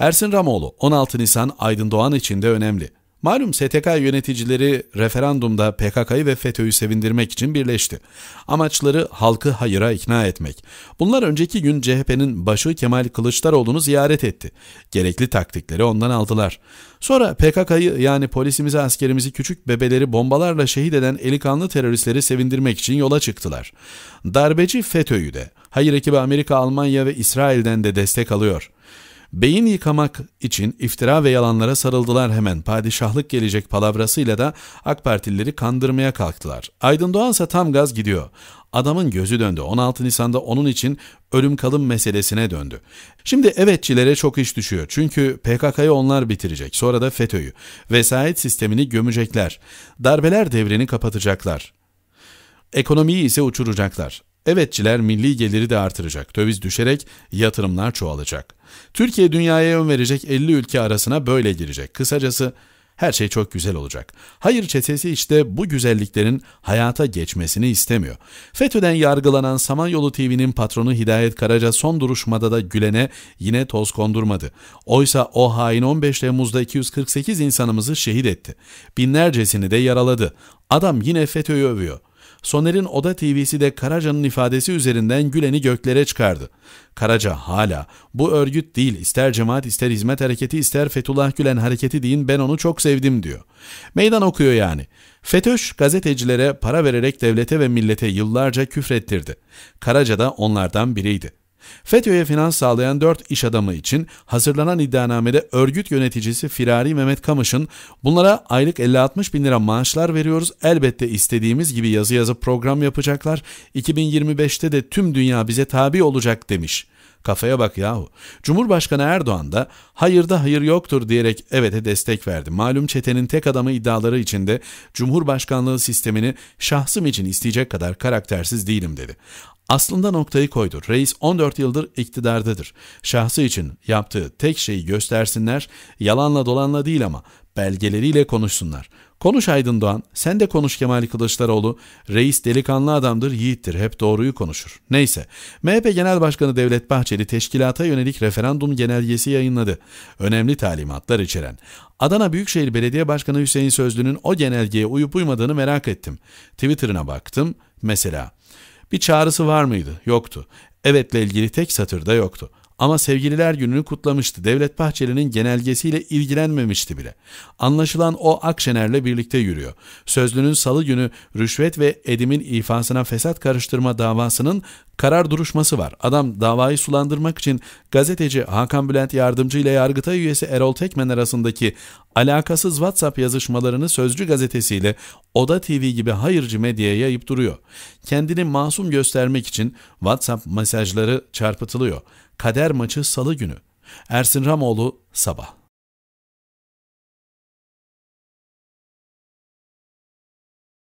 Ersin Ramoğlu, 16 Nisan Aydın Doğan için de önemli. Malum STK yöneticileri referandumda PKK'yı ve FETÖ'yü sevindirmek için birleşti. Amaçları halkı hayıra ikna etmek. Bunlar önceki gün CHP'nin başı Kemal Kılıçdaroğlu'nu ziyaret etti. Gerekli taktikleri ondan aldılar. Sonra PKK'yı yani polisimizi askerimizi küçük bebeleri bombalarla şehit eden eli kanlı teröristleri sevindirmek için yola çıktılar. Darbeci FETÖ'yü de hayır ekibi Amerika, Almanya ve İsrail'den de destek alıyor.'' Beyin yıkamak için iftira ve yalanlara sarıldılar hemen. Padişahlık gelecek palavrasıyla da AK Partilileri kandırmaya kalktılar. Aydın Doğansa tam gaz gidiyor. Adamın gözü döndü. 16 Nisan'da onun için ölüm kalım meselesine döndü. Şimdi evetçilere çok iş düşüyor. Çünkü PKK'yı onlar bitirecek. Sonra da FETÖ'yü. Vesayet sistemini gömecekler. Darbeler devrini kapatacaklar. Ekonomiyi ise uçuracaklar. Evetçiler milli geliri de artıracak. Döviz düşerek yatırımlar çoğalacak. Türkiye dünyaya yön verecek 50 ülke arasına böyle girecek. Kısacası her şey çok güzel olacak. Hayır çetesi işte bu güzelliklerin hayata geçmesini istemiyor. FETÖ'den yargılanan Samanyolu TV'nin patronu Hidayet Karaca son duruşmada da Gülen'e yine toz kondurmadı. Oysa o hain 15 Temmuz'da 248 insanımızı şehit etti. Binlercesini de yaraladı. Adam yine FETÖ'yü övüyor. Soner'in Oda TV'si'de Karaca'nın ifadesi üzerinden Gülen'i göklere çıkardı. Karaca hala bu örgüt değil ister cemaat ister hizmet hareketi ister Fethullah Gülen hareketi deyin ben onu çok sevdim diyor. Meydan okuyor yani. FETÖ'ş gazetecilere para vererek devlete ve millete yıllarca küfrettirdi. Karaca da onlardan biriydi. FETÖ'ye finans sağlayan 4 iş adamı için hazırlanan iddianamede örgüt yöneticisi Firari Mehmet Kamış'ın bunlara aylık 50-60 bin lira maaşlar veriyoruz elbette istediğimiz gibi yazı yazıp program yapacaklar 2025'te de tüm dünya bize tabi olacak demiş. Kafaya bak yahu. Cumhurbaşkanı Erdoğan da hayırda hayır yoktur diyerek evet'e destek verdi. Malum çetenin tek adamı iddiaları içinde Cumhurbaşkanlığı sistemini şahsım için isteyecek kadar karaktersiz değilim dedi. Aslında noktayı koydu. Reis 14 yıldır iktidardadır. Şahsı için yaptığı tek şeyi göstersinler, yalanla dolanla değil ama belgeleriyle konuşsunlar. Konuş Aydın Doğan, sen de konuş Kemal Kılıçdaroğlu. Reis delikanlı adamdır, yiğittir, hep doğruyu konuşur. Neyse, MHP Genel Başkanı Devlet Bahçeli teşkilata yönelik referandum genelgesi yayınladı. Önemli talimatlar içeren. Adana Büyükşehir Belediye Başkanı Hüseyin Sözlü'nün o genelgeye uyup uymadığını merak ettim. Twitter'ına baktım. Mesela bir çağrısı var mıydı? Yoktu. Evet'le ilgili tek satırda yoktu. Ama sevgililer gününü kutlamıştı. Devlet Bahçeli'nin genelgesiyle ilgilenmemişti bile. Anlaşılan o Akşener'le birlikte yürüyor. Sözlünün salı günü rüşvet ve Edim'in ifasına fesat karıştırma davasının karar duruşması var. Adam davayı sulandırmak için gazeteci Hakan Bülent Yardımcı ile Yargıtay üyesi Erol Tekmen arasındaki alakasız WhatsApp yazışmalarını Sözcü gazetesiyle Oda TV gibi hayırcı medyaya yayıp duruyor. Kendini masum göstermek için WhatsApp mesajları çarpıtılıyor. Kader maçı salı günü. Ersin Ramoğlu sabah.